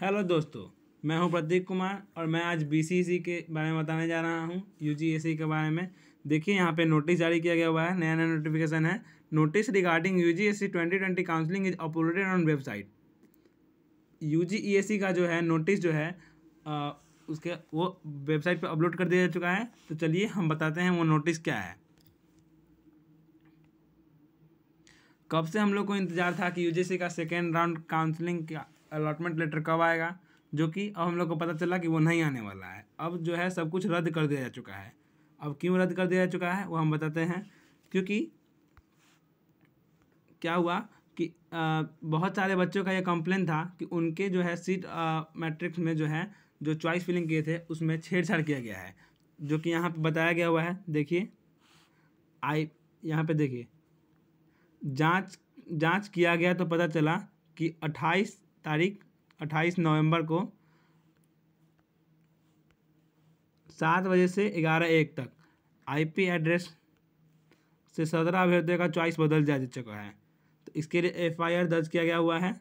hello दोस्तों मैं हूं प्रतीक कुमार और मैं आज बीसीसी e के बारे में बताने जा रहा हूं यूजीएससी e के बारे में देखिए यहाँ पे नोटिस जारी किया गया हुआ है नया नया नोटिफिकेशन है notice regarding U G S C twenty twenty counselling is uploaded on website U G E S C का जो है नोटिस जो है आ, उसके वो वेबसाइट पर अपलोड कर दिया जा चुका है तो चलिए हम बताते हैं वो नोटिस क्या है कब से हम लोग को इंतज़ार था कि यूजीसी e का सेकेंड राउंड काउंसलिंग का अलॉटमेंट लेटर कब आएगा जो कि अब हम लोग को पता चला कि वो नहीं आने वाला है अब जो है सब कुछ रद्द कर दिया जा चुका है अब क्यों रद्द कर दिया जा चुका है वो हम बताते हैं क्योंकि क्या हुआ कि आ, बहुत सारे बच्चों का ये कंप्लेन था कि उनके जो है सीट मैट्रिक्स में जो है जो चॉइस फिलिंग किए थे उसमें छेड़छाड़ किया गया है जो कि यहाँ पर बताया गया हुआ है देखिए आई यहाँ पर देखिए जाँच जाँच किया गया तो पता चला कि अट्ठाईस तारीख अट्ठाईस नवंबर को सात बजे से ग्यारह एक तक आईपी एड्रेस से सत्रह अभ्यर्थियों का चॉइस बदल जा चुका है तो इसके लिए एफआईआर दर्ज किया गया हुआ है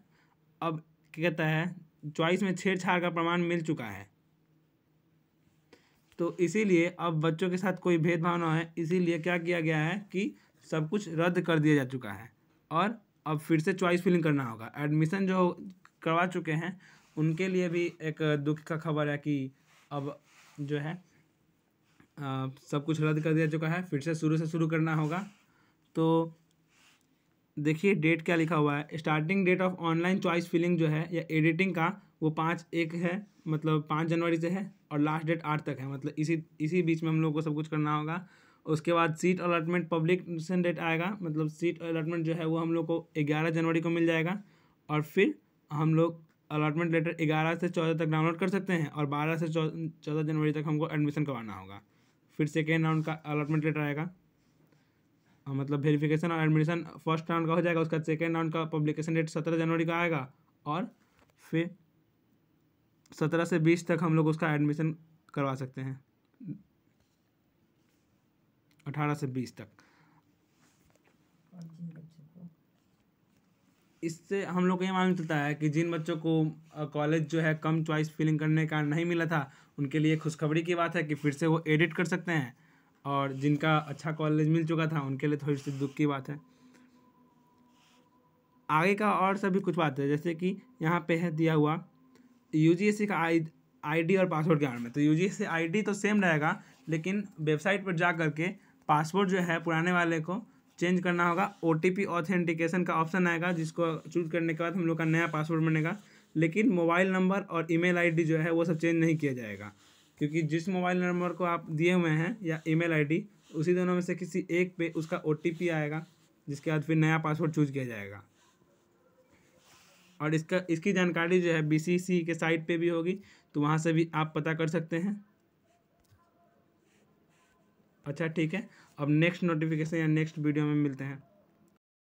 अब क्या कहता है चॉइस में छेड़छाड़ का प्रमाण मिल चुका है तो इसीलिए अब बच्चों के साथ कोई भेदभाव ना है इसीलिए क्या किया गया है कि सब कुछ रद्द कर दिया जा चुका है और अब फिर से चॉइस फिलिंग करना होगा एडमिशन जो करवा चुके हैं उनके लिए भी एक दुख का खबर है कि अब जो है आ, सब कुछ रद्द कर दिया चुका है फिर से शुरू से शुरू करना होगा तो देखिए डेट क्या लिखा हुआ है starting date of online choice filling जो है या एडिटिंग का वो पाँच एक है मतलब पाँच जनवरी से है और लास्ट डेट आठ तक है मतलब इसी इसी बीच में हम लोग को सब कुछ करना होगा उसके बाद सीट अलाटमेंट पब्लिकेशन डेट आएगा मतलब सीट अलाटमेंट जो है वो हम लोग को ग्यारह जनवरी को मिल जाएगा और फिर हम लोग अलाटमेंट लेटर ग्यारह से चौदह तक डाउनलोड कर सकते हैं और बारह से चौदह जनवरी तक हमको एडमिशन करवाना होगा फिर सेकेंड राउंड का अलाटमेंट लेटर आएगा हाँ, मतलब वेरिफिकेशन और एडमिशन फर्स्ट राउंड का हो जाएगा उसका सेकेंड राउंड का पब्लिकेशन डेट सत्रह जनवरी का आएगा और फिर सत्रह से बीस तक हम लोग उसका एडमिशन करवा सकते हैं अठारह से बीस तक इससे हम लोग को ये मालूम चलता है कि जिन बच्चों को कॉलेज जो है कम चॉइस फिलिंग करने का नहीं मिला था उनके लिए खुशखबरी की बात है कि फिर से वो एडिट कर सकते हैं और जिनका अच्छा कॉलेज मिल चुका था उनके लिए थोड़ी सी दुख की बात है आगे का और सभी कुछ बात है जैसे कि यहाँ पे है दिया हुआ यू का आई आईडी और पासवर्ड के बारे में तो यू जी आईडी तो सेम रहेगा लेकिन वेबसाइट पर जा करके पासवर्ड जो है पुराने वाले को चेंज करना होगा ओ ऑथेंटिकेशन का ऑप्शन आएगा जिसको चूज करने के बाद हम लोग का नया पासवर्ड बनेगा लेकिन मोबाइल नंबर और ईमेल आईडी जो है वो सब चेंज नहीं किया जाएगा क्योंकि जिस मोबाइल नंबर को आप दिए हुए हैं या ईमेल आईडी उसी दोनों में से किसी एक पे उसका ओ आएगा जिसके बाद फिर नया पासवर्ड चूज किया जाएगा और इसका इसकी जानकारी जो है बी के साइट पे भी होगी तो वहाँ से भी आप पता कर सकते हैं अच्छा ठीक है अब नेक्स्ट नोटिफिकेशन या नेक्स्ट वीडियो में मिलते हैं